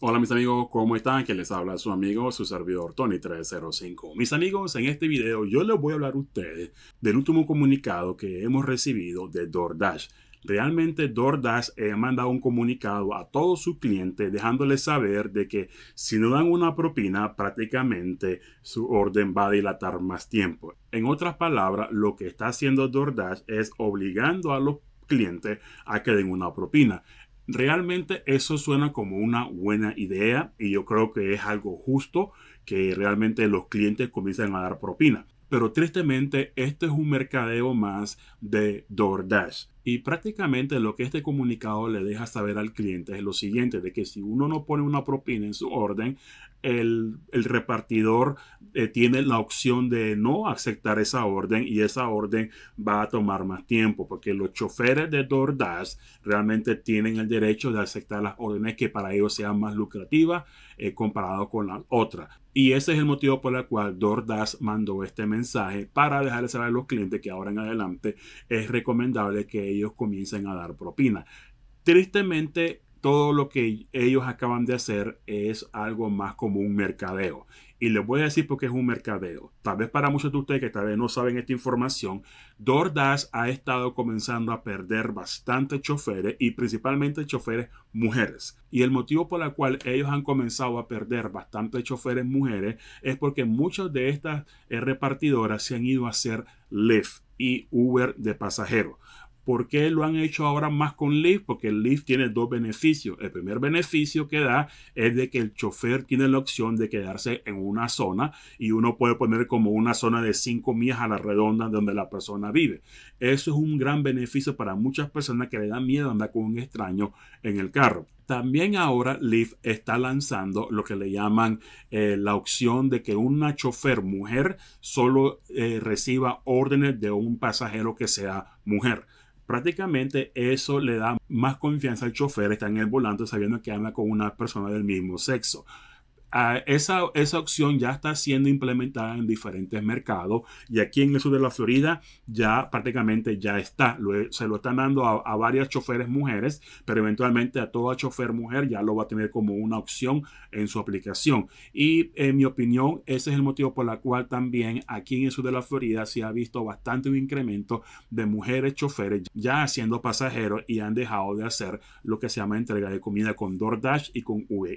Hola mis amigos, ¿cómo están? Que les habla su amigo, su servidor Tony305. Mis amigos, en este video yo les voy a hablar a ustedes del último comunicado que hemos recibido de DoorDash. Realmente DoorDash ha mandado un comunicado a todos sus clientes dejándoles saber de que si no dan una propina prácticamente su orden va a dilatar más tiempo. En otras palabras, lo que está haciendo DoorDash es obligando a los clientes a que den una propina. Realmente eso suena como una buena idea y yo creo que es algo justo que realmente los clientes comiencen a dar propina. Pero tristemente este es un mercadeo más de DoorDash. Y prácticamente lo que este comunicado le deja saber al cliente es lo siguiente, de que si uno no pone una propina en su orden, el, repartidor eh, tiene la opción de no aceptar esa orden y esa orden va a tomar más tiempo porque los choferes de DoorDash realmente tienen el derecho de aceptar las órdenes que para ellos sean más lucrativas eh, comparado con la otra. Y ese es el motivo por el cual DoorDash mandó este mensaje para dejarles saber a los clientes que ahora en adelante es recomendable que ellos comiencen a dar propina. Tristemente, todo lo que ellos acaban de hacer es algo más como un mercadeo. Y les voy a decir por qué es un mercadeo. Tal vez para muchos de ustedes que tal vez no saben esta información, DoorDash ha estado comenzando a perder bastantes choferes y principalmente choferes mujeres. Y el motivo por el cual ellos han comenzado a perder bastantes choferes mujeres es porque muchas de estas eh, repartidoras se han ido a hacer Lyft y Uber de pasajeros. ¿Por qué lo han hecho ahora más con Lyft? Porque Leaf tiene dos beneficios. El primer beneficio que da es de que el chofer tiene la opción de quedarse en una zona y uno puede poner como una zona de cinco millas a la redonda donde la persona vive. Eso es un gran beneficio para muchas personas que le dan miedo andar con un extraño en el carro. También ahora Lyft está lanzando lo que le llaman eh, la opción de que una chofer mujer solo eh, reciba órdenes de un pasajero que sea mujer. Prácticamente eso le da más confianza al chofer, está en el volante sabiendo que anda con una persona del mismo sexo esa, esa, opción ya está siendo implementada en diferentes mercados y aquí en el sur de la Florida ya prácticamente ya está. E, se lo están dando a, varias choferes mujeres, pero eventualmente a toda chofer mujer ya lo va a tener como una opción en su aplicación. Y en mi opinión, ese es el motivo por la cual también aquí en el sur de la Florida se ha visto bastante un incremento de mujeres choferes ya haciendo pasajeros y han dejado de hacer lo que se llama entrega de comida con DoorDash y con Uber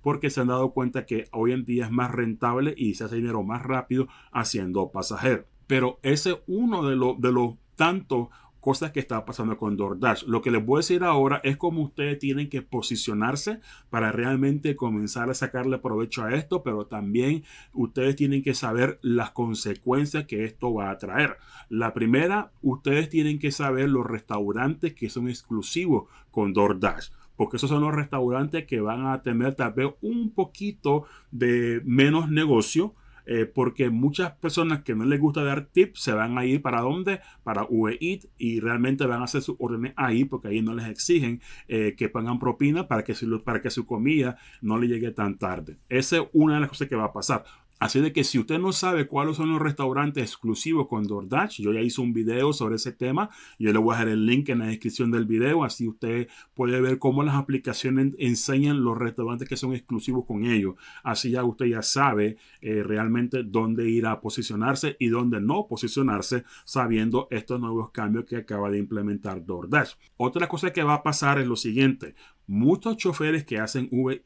porque se han dado cuenta que hoy en día es más rentable y se hace dinero más rápido haciendo pasajero, Pero ese es uno de los de tantos cosas que está pasando con DoorDash. Lo que les voy a decir ahora es cómo ustedes tienen que posicionarse para realmente comenzar a sacarle provecho a esto, pero también ustedes tienen que saber las consecuencias que esto va a traer. La primera, ustedes tienen que saber los restaurantes que son exclusivos con DoorDash porque esos son los restaurantes que van a tener tal vez un poquito de menos negocio. Eh, porque muchas personas que no les gusta dar tips se van a ir para dónde? Para Uber y realmente van a hacer sus órdenes ahí porque ahí no les exigen eh, que pongan propina para que, su, para que su comida no le llegue tan tarde. Esa es una de las cosas que va a pasar. Así de que si usted no sabe cuáles son los restaurantes exclusivos con DoorDash, yo ya hice un video sobre ese tema. Yo le voy a dejar el link en la descripción del video. Así usted puede ver cómo las aplicaciones enseñan los restaurantes que son exclusivos con ellos. Así ya usted ya sabe eh, realmente dónde ir a posicionarse y dónde no posicionarse sabiendo estos nuevos cambios que acaba de implementar DoorDash. Otra cosa que va a pasar es lo siguiente. Muchos choferes que hacen Uber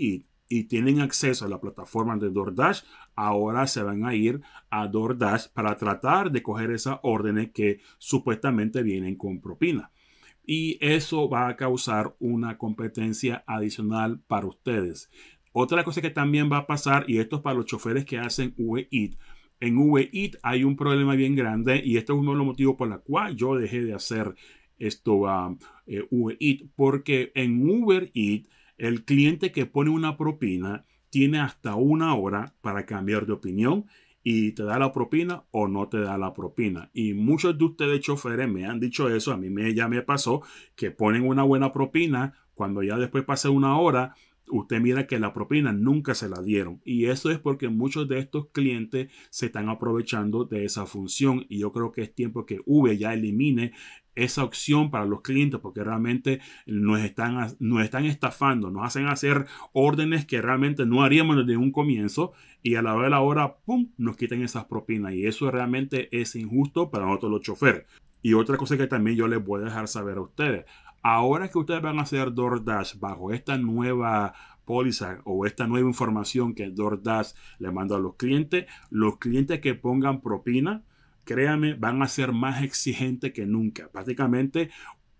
y tienen acceso a la plataforma de DoorDash, ahora se van a ir a DoorDash para tratar de coger esas órdenes que supuestamente vienen con propina. Y eso va a causar una competencia adicional para ustedes. Otra cosa que también va a pasar, y esto es para los choferes que hacen Uber en Uber hay un problema bien grande y este es uno de los motivos por los cual yo dejé de hacer esto a eh, porque en Uber Eats el cliente que pone una propina tiene hasta una hora para cambiar de opinión y te da la propina o no te da la propina. Y muchos de ustedes choferes me han dicho eso, a mí me, ya me pasó, que ponen una buena propina cuando ya después pasa una hora. Usted mira que la propina nunca se la dieron. Y eso es porque muchos de estos clientes se están aprovechando de esa función. Y yo creo que es tiempo que V ya elimine esa opción para los clientes porque realmente nos están, están estafando, nos hacen hacer órdenes que realmente no haríamos desde un comienzo y a la hora de la hora, ¡pum!, nos quitan esas propinas y eso realmente es injusto para nosotros los choferes. Y otra cosa que también yo les voy a dejar saber a ustedes, ahora que ustedes van a hacer DoorDash bajo esta nueva póliza o esta nueva información que DoorDash le manda a los clientes, los clientes que pongan propina, créame, van a ser más exigentes que nunca. Prácticamente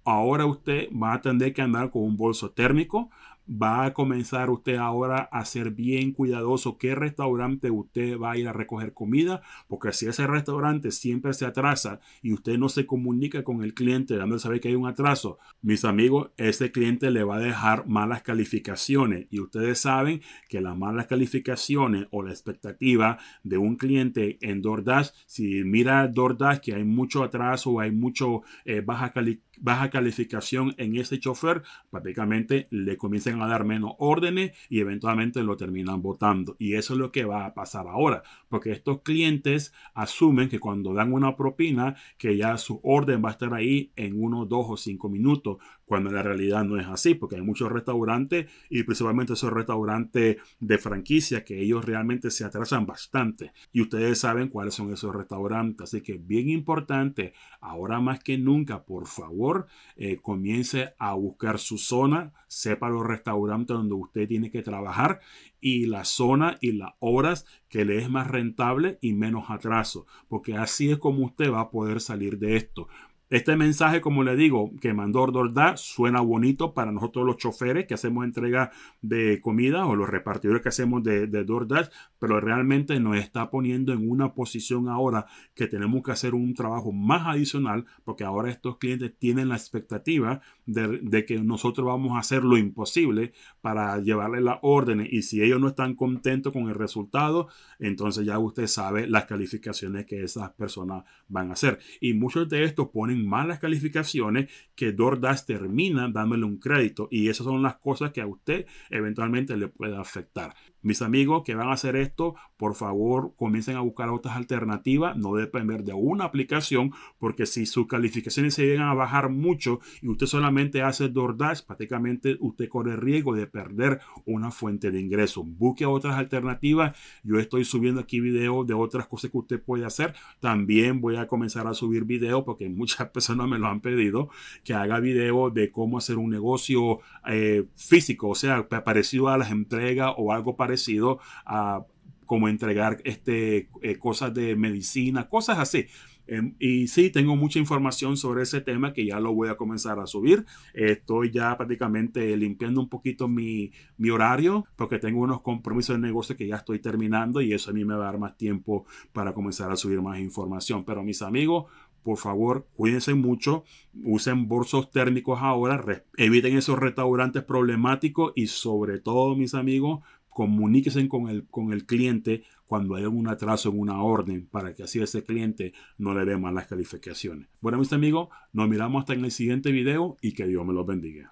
ahora usted va a tener que andar con un bolso térmico, va a comenzar usted ahora a ser bien cuidadoso qué restaurante usted va a ir a recoger comida, porque si ese restaurante siempre se atrasa y usted no se comunica con el cliente dándole saber que hay un atraso, mis amigos, ese cliente le va a dejar malas calificaciones y ustedes saben que las malas calificaciones o la expectativa de un cliente en DoorDash, si mira DoorDash que hay mucho atraso, hay mucho eh, baja, baja calificación en ese chofer, prácticamente le comienzan a dar menos órdenes y eventualmente lo terminan votando. Y eso es lo que va a pasar ahora, porque estos clientes asumen que cuando dan una propina, que ya su orden va a estar ahí en unos dos o cinco minutos, cuando la realidad no es así, porque hay muchos restaurantes y principalmente esos restaurantes de franquicia que ellos realmente se atrasan bastante y ustedes saben cuáles son esos restaurantes, así que bien importante, ahora más que nunca, por favor, eh, comience a buscar su zona, sepa los restaurantes donde usted tiene que trabajar y la zona y las horas que le es más rentable y menos atraso, porque así es como usted va a poder salir de esto. Este mensaje, como le digo, que mandó DoorDash, suena bonito para nosotros los choferes que hacemos entrega de comida o los repartidores que hacemos de, de DoorDash, pero realmente nos está poniendo en una posición ahora que tenemos que hacer un trabajo más adicional porque ahora estos clientes tienen la expectativa de, de que nosotros vamos a hacer lo imposible para llevarles las órdenes y si ellos no están contentos con el resultado, entonces ya usted sabe las calificaciones que esas personas van a hacer. Y muchos de estos ponen malas calificaciones que Dordas termina dándole un crédito y esas son las cosas que a usted eventualmente le puede afectar. Mis amigos que van a hacer esto, por favor, comiencen a buscar otras alternativas, no depender de una aplicación, porque si sus calificaciones se llegan a bajar mucho y usted solamente hace DoorDash, prácticamente usted corre riesgo de perder una fuente de ingreso. Busque otras alternativas. Yo estoy subiendo aquí videos de otras cosas que usted puede hacer. También voy a comenzar a subir videos porque muchas personas me lo han pedido, que haga videos de cómo hacer un negocio eh, físico, o sea, parecido a las entregas o algo parecido parecido a como entregar este, eh, cosas de medicina, cosas así. Em, y sí, tengo mucha información sobre ese tema que ya lo voy a comenzar a subir. estoy ya prácticamente limpiando un poquito mi, mi, horario porque tengo unos compromisos de negocio que ya estoy terminando y eso a mí me va a dar más tiempo para comenzar a subir más información. Pero mis amigos, por favor, cuídense mucho, usen bolsos térmicos ahora, eviten esos restaurantes problemáticos y sobre todo, mis amigos, comuníquese con el, con el cliente cuando haya un atraso en una orden para que así ese cliente no le dé malas calificaciones. Bueno, mis amigos, nos miramos hasta en el siguiente video y que Dios me los bendiga.